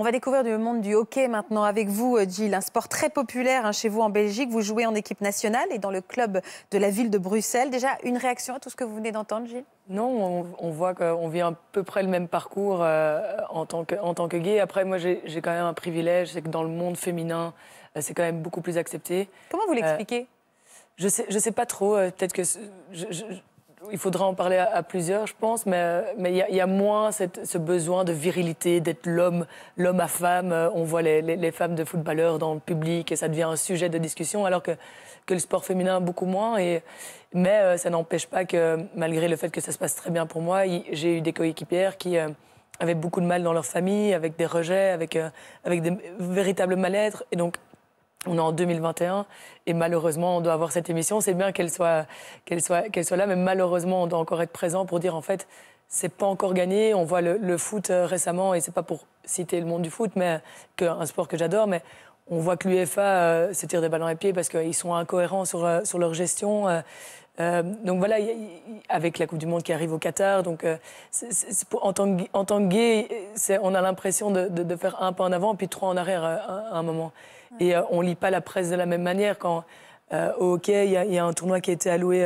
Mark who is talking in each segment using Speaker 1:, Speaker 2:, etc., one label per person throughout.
Speaker 1: On va découvrir le monde du hockey maintenant avec vous, euh, Gilles. Un sport très populaire hein, chez vous en Belgique. Vous jouez en équipe nationale et dans le club de la ville de Bruxelles. Déjà, une réaction à tout ce que vous venez d'entendre, Gilles
Speaker 2: non, on, voit qu'on vit à peu près le même parcours euh, en, tant que, en tant que gay. Après, moi, j'ai quand même un privilège, c'est que dans le monde féminin, euh, c'est quand même beaucoup plus accepté. Comment vous l'expliquez Je ne sais, je sais pas trop. Peut-être que il faudra en parler à, plusieurs, je pense, mais il y, a moins ce besoin de virilité, d'être l'homme, l'homme à femme. Euh, on voit les, femmes de footballeurs dans le public et ça devient un sujet de discussion, alors que, le sport féminin beaucoup moins. mais euh, ça n'empêche pas que, malgré le fait que ça se passe très bien pour moi, j'ai eu des coéquipières qui euh, avaient beaucoup de mal dans leur famille, avec des rejets, avec, avec des véritables mal-être. Et donc, on est en 2021 et malheureusement, on doit avoir cette émission. C'est bien qu'elle soit, qu'elle soit, qu'elle soit là, mais malheureusement, on doit encore être présent pour dire en fait, c'est pas encore gagné. On voit le, foot euh, récemment et c'est pas pour citer le monde du foot, mais que, un sport que j'adore, mais on voit que l'UEFA euh, se tire des ballons à pied parce qu'ils sont incohérents sur, euh, sur leur gestion. Euh, donc voilà, avec la Coupe du Monde qui arrive au Qatar, donc euh, en, tant que, gay, on a l'impression de, faire un pas en avant puis trois en arrière à, euh, un moment. Et on ne lit pas la presse de la même manière quand au hockey, il y, a un tournoi qui a été alloué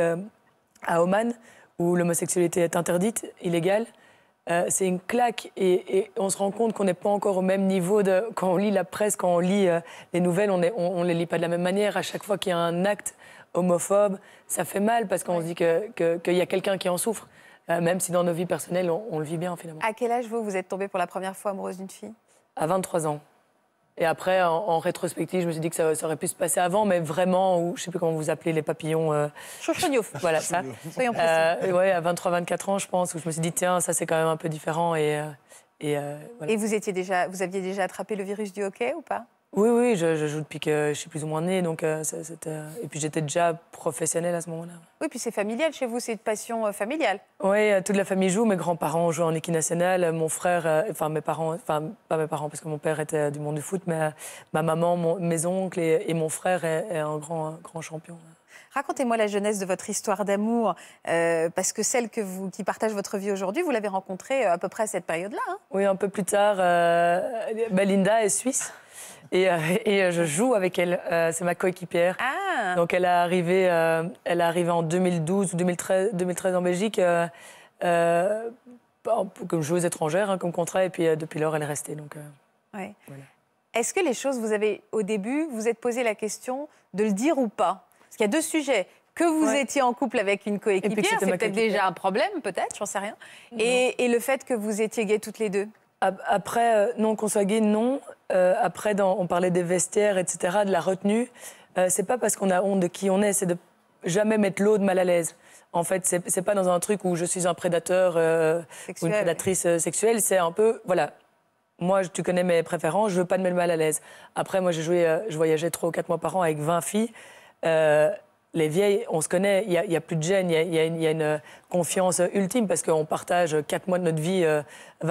Speaker 2: à Oman où l'homosexualité est interdite, illégale. c'est une claque et, on se rend compte qu'on n'est pas encore au même niveau quand on lit la presse, quand on lit les nouvelles, on ne les lit pas de la même manière. À chaque fois qu'il y a un acte homophobe, ça fait mal parce qu'on se dit qu'il que, y a quelqu'un qui en souffre, euh, même si dans nos vies personnelles, on, le vit bien finalement.
Speaker 1: À quel âge vous, vous êtes tombé pour la première fois amoureuse d'une fille
Speaker 2: À 23 ans. Et après, en, rétrospective, je me suis dit que ça, aurait pu se passer avant, mais vraiment, ou, je sais plus comment vous appelez les papillons. Euh... Voilà, ça. Soyons euh, ouais, à 23-24 ans, je pense, où je me suis dit, tiens, ça c'est quand même un peu différent. Et, euh, et, voilà. et vous, étiez déjà, vous
Speaker 1: aviez déjà attrapé le virus du hockey ou pas
Speaker 2: oui, oui, je, joue depuis que je suis plus ou moins née. Donc, euh, euh, et puis j'étais déjà professionnelle à ce moment-là.
Speaker 1: Oui, puis c'est familial chez vous, c'est une passion euh, familiale.
Speaker 2: Oui, toute la famille joue. Mes grands-parents jouent en équipe nationale. Mon frère, enfin mes parents, enfin pas mes parents parce que mon père était du monde du foot, mais ma maman, mes oncles et, mon frère est, un grand, grand champion.
Speaker 1: Racontez-moi la jeunesse de votre histoire d'amour, parce que celle que vous, qui partage votre vie aujourd'hui, vous l'avez rencontrée à peu près à cette période-là. Hein.
Speaker 2: oui, un peu plus tard. Euh, Belinda est suisse et, euh, euh, je joue avec elle. Euh, c'est ma coéquipière. Ah. Donc elle est arrivée, elle est arrivée en 2012 ou 2013, 2013 en Belgique. comme joueuse étrangère, hein, comme contrat, et puis depuis lors, elle est restée. Donc,
Speaker 1: ouais. Est-ce que les choses, vous avez au début, vous êtes posé la question de le dire ou pas Parce qu'il y a deux sujets. Que vous étiez en couple avec une coéquipière, c'est peut-être déjà un problème,
Speaker 2: peut-être, j'en sais rien. Et, le fait que vous étiez gay toutes les deux Après, non, qu'on soit gay, non. Euh, après, dans, on parlait des vestiaires, etc., de la retenue. Ce euh, c'est pas parce qu'on a honte de qui on est, c'est de jamais mettre l'eau de mal à l'aise. En fait, c'est pas dans un truc où je suis un prédateur euh, une prédatrice sexuelle. C'est un peu, voilà, moi, tu connais mes préférences, je veux pas de mettre mal à l'aise. Après, moi, j'ai joué, je voyageais 3 ou 4 mois par an avec 20 filles. les vieilles, on se connaît, il n'y a, plus de gêne, il y a une confiance ultime parce qu'on partage quatre mois de notre vie H24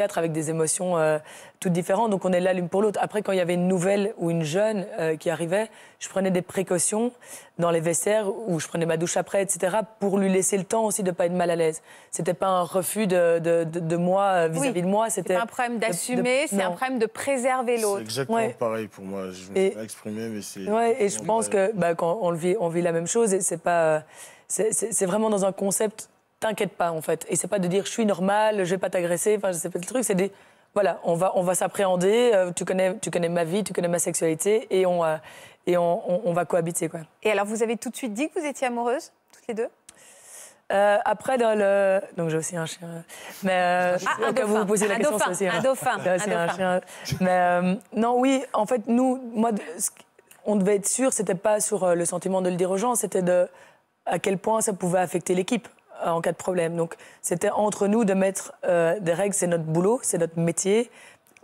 Speaker 2: euh, avec des émotions euh, toutes différentes. Donc on est là l'une pour l'autre. Après, quand il y avait une nouvelle ou une jeune euh, qui arrivait, je prenais des précautions dans les vestiaires où je prenais ma douche après, etc. pour lui laisser le temps aussi de ne pas être mal à l'aise. C'était pas un refus de, moi vis-à-vis de moi. C'était un problème d'assumer, c'est un problème de préserver l'autre. C'est exactement pareil pour moi. Je me suis mais c'est. et je pense que bah, quand on vit, on vit la même chose et c'est pas c'est vraiment dans un concept t'inquiète pas en fait. Et c'est pas de dire je suis normal, je vais pas t'agresser, enfin je sais pas le truc, c'est des voilà, on va on va s'appréhender, euh, tu connais tu connais ma vie, tu connais ma sexualité et on euh, et on, on, va cohabiter quoi. Et alors vous avez tout de suite
Speaker 1: dit que vous étiez amoureuse toutes les deux
Speaker 2: euh, après, dans le. Donc, j'ai aussi un chien. Mais. ah, un dauphin. vous, posez la un question, dauphin. Aussi, un, dauphin. un, chien. Mais. non, oui, en fait, nous, moi, on devait être sûr, c'était pas sur le sentiment de le dire aux gens, c'était de à quel point ça pouvait affecter l'équipe euh, en cas de problème. Donc c'était entre nous de mettre euh, des règles, c'est notre boulot, c'est notre métier.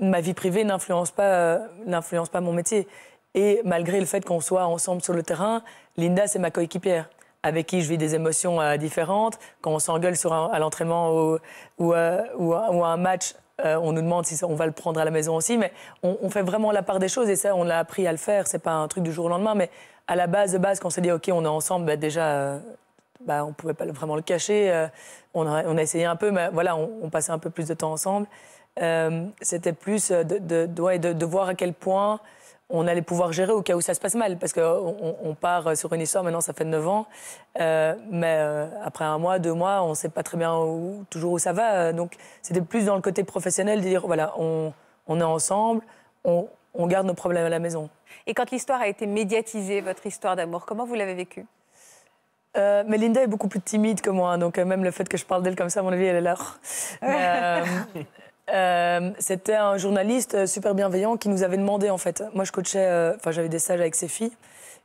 Speaker 2: Ma vie privée n'influence pas, euh, pas mon métier. Et malgré le fait qu'on soit ensemble sur le terrain, Linda, c'est ma coéquipière avec qui je vis des émotions différentes. Quand on s'engueule sur à l'entraînement ou, ou, à un match, euh, on nous demande si on va le prendre à la maison aussi, mais on, fait vraiment la part des choses et ça, on l'a appris à le faire. C'est pas un truc du jour au lendemain, mais à la base de base, quand on s'est dit OK, on est ensemble, bah, déjà, euh, bah, on pouvait pas vraiment le cacher. Euh, on, a, essayé un peu, mais voilà, on, passait un peu plus de temps ensemble. C'était plus de de, voir à quel point on allait pouvoir gérer au cas où ça se passe mal, parce qu'on on part sur une histoire, maintenant ça fait 9 ans, euh, mais euh, après un mois, deux mois, on ne sait pas très bien toujours où ça va. Donc c'était plus dans le côté professionnel de dire, voilà, on, est ensemble, on, garde nos problèmes à la maison.
Speaker 1: Et quand l'histoire a été médiatisée, votre histoire d'amour, comment vous l'avez vécue
Speaker 2: euh, est beaucoup plus timide que moi, donc même le fait que je parle d'elle comme ça, à mon avis, elle est là. Euh, euh, c'était un journaliste super bienveillant qui nous avait demandé en fait. Moi, je coachais, euh, enfin, j'avais des stages avec ses filles,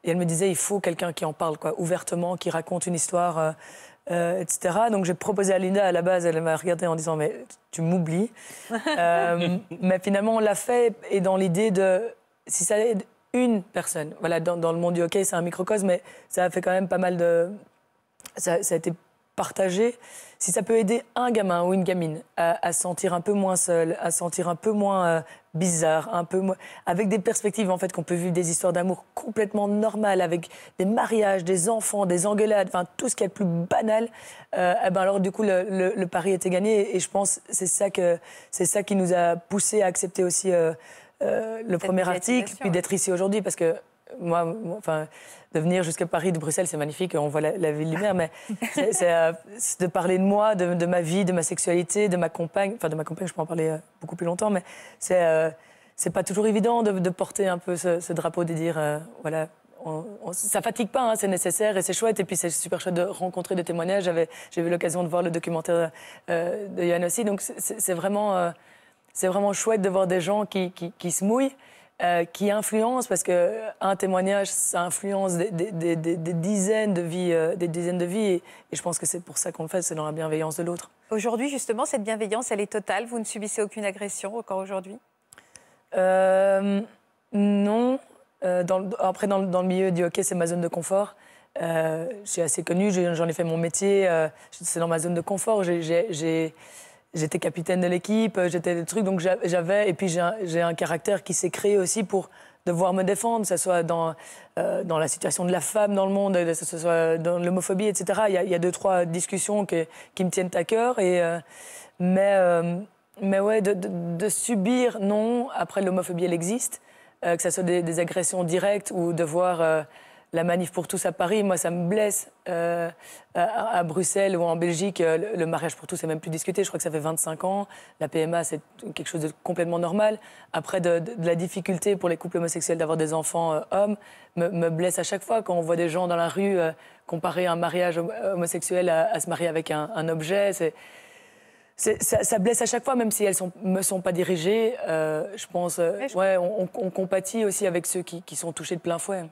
Speaker 2: et elle me disait il faut quelqu'un qui en parle, quoi, ouvertement, qui raconte une histoire, euh, etc. Donc j'ai proposé à Linda à la base, elle m'a regardé en disant mais tu m'oublies. mais finalement, on l'a fait et dans l'idée de si ça aide une personne, voilà, dans, le monde du hockey, c'est un microcosme, mais ça a fait quand même pas mal de, ça a été partager, si ça peut aider un gamin ou une gamine à, à sentir un peu moins seul, à sentir un peu moins euh, bizarre, un peu moins, avec des perspectives en fait qu'on peut vivre des histoires d'amour complètement normales, avec des mariages, des enfants, des engueulades, enfin tout ce qui est le plus banal. Euh, eh ben alors du coup le, pari était gagné et, je pense c'est ça que c'est ça qui nous a poussé à accepter aussi. Euh, le premier article, puis d'être ici aujourd'hui, parce que moi, enfin, de venir jusqu'à Paris, de Bruxelles, c'est magnifique, on voit la, ville lumière, mais c'est euh, de parler de moi, de, ma vie, de ma sexualité, de ma compagne. Enfin, de ma compagne, je peux en parler euh, beaucoup plus longtemps, mais c'est euh, pas toujours évident de, porter un peu ce, drapeau, de dire, voilà, ça fatigue pas, hein, c'est nécessaire et c'est chouette. Et puis c'est super chouette de rencontrer des témoignages. J'ai eu l'occasion de voir le documentaire de Yann aussi. Donc c'est vraiment, vraiment chouette de voir des gens qui, qui se mouillent. Euh, qui influence, parce qu'un témoignage, ça influence des, dizaines de vies, des dizaines de vies, euh, et, je pense que c'est pour ça qu'on le fait, c'est dans la bienveillance de l'autre.
Speaker 1: Aujourd'hui, justement, cette bienveillance, elle est totale. Vous ne subissez aucune agression encore aujourd'hui
Speaker 2: euh, Non. après, dans, le milieu du Ok, c'est ma zone de confort. je suis assez connue, j'en ai fait mon métier, c'est dans ma zone de confort. J'ai j'étais capitaine de l'équipe, euh, j'étais des trucs, donc j'avais, et puis j'ai un, caractère qui s'est créé aussi pour devoir me défendre, que ce soit dans, euh, dans la situation de la femme dans le monde, que ce soit dans l'homophobie, etc. Il y, a, deux, trois discussions qui me tiennent à cœur, et, euh, mais, mais ouais, de, subir, non, après l'homophobie, elle existe, que ce soit des, des, agressions directes ou devoir la manif pour tous à Paris, moi, ça me blesse. Euh, à, Bruxelles ou en Belgique, euh, le, mariage pour tous, c'est même plus discuté. Je crois que ça fait 25 ans. La PMA, c'est quelque chose de complètement normal. Après, de, la difficulté pour les couples homosexuels d'avoir des enfants euh, hommes me, blesse à chaque fois quand on voit des gens dans la rue comparer un mariage homosexuel à, se marier avec un, objet. ça, blesse à chaque fois, même si elles ne me sont pas dirigées. je pense, on, compatit aussi avec ceux qui, sont touchés de plein fouet.